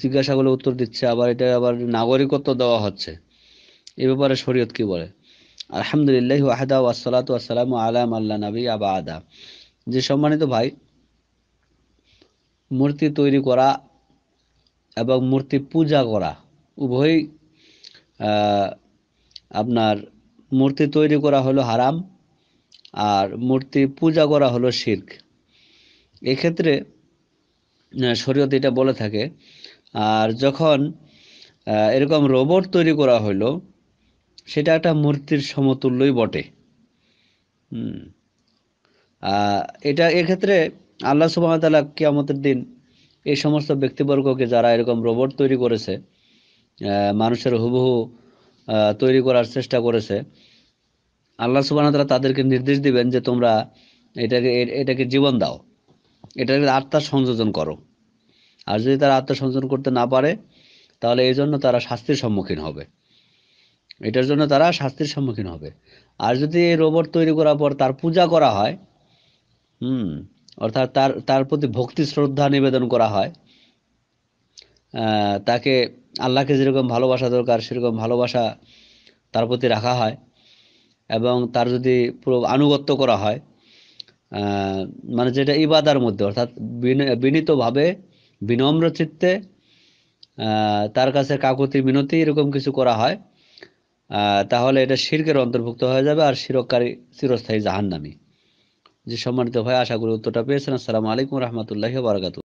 জিজ্ঞাসাগুলো উত্তর দিচ্ছে আবার এটা আবার নাগরিকত্ব দেওয়া হচ্ছে এ ব্যাপারে শরীয়ত কি বলে আলহামদুলিল্লাহ ওয়াহাদা ওয়াসালাত আসসালাম আলাম আল্লাহ নবী আবা আদা যে সম্মানিত ভাই মূর্তি তৈরি করা এবং মূর্তি পূজা করা উভয়ই আপনার মূর্তি তৈরি করা হলো হারাম আর মূর্তি পূজা করা হলো শির্ক এক্ষেত্রে শরীয়ত এটা বলে থাকে আর যখন এরকম রোবট তৈরি করা হলো সেটা একটা মূর্তির সমতুল্যই বটে এটা এক্ষেত্রে আল্লাহ সুবাহতালা কিয়ামতের দিন এই সমস্ত ব্যক্তিবর্গকে যারা এরকম রোবট তৈরি করেছে মানুষের হুবহু তৈরি করার চেষ্টা করেছে আল্লাহ সুবাহতালা তাদেরকে নির্দেশ দিবেন যে তোমরা এটাকে এটাকে জীবন দাও এটাকে আত্মার সংযোজন করো আর যদি তারা আত্মসংযোজন করতে না পারে তাহলে এই জন্য তারা শাস্তির সম্মুখীন হবে এটার জন্য তারা শাস্তির সম্মুখীন হবে আর যদি এই রোবট তৈরি করার পর তার পূজা করা হয় হুম অর্থাৎ তার তার প্রতি ভক্তি শ্রদ্ধা নিবেদন করা হয় তাকে আল্লাহকে যেরকম ভালোবাসা দরকার সেরকম ভালোবাসা তার প্রতি রাখা হয় এবং তার যদি পুরো আনুগত্য করা হয় মানে যেটা ইবাদার মধ্যে অর্থাৎ বিনীতভাবে বিনম্র চিত্তে তার কাছে কাকতি মিনতি এরকম কিছু করা হয় তাহলে এটা শিরকের অন্তর্ভুক্ত হয়ে যাবে আর শিরকারী চিরস্থায়ী জাহান্নামি যে সম্মানিত হয় আশা করি উত্তরটা পেয়েছেন আসসালামু আলাইকুম রহমতুল্লাহ বারকাত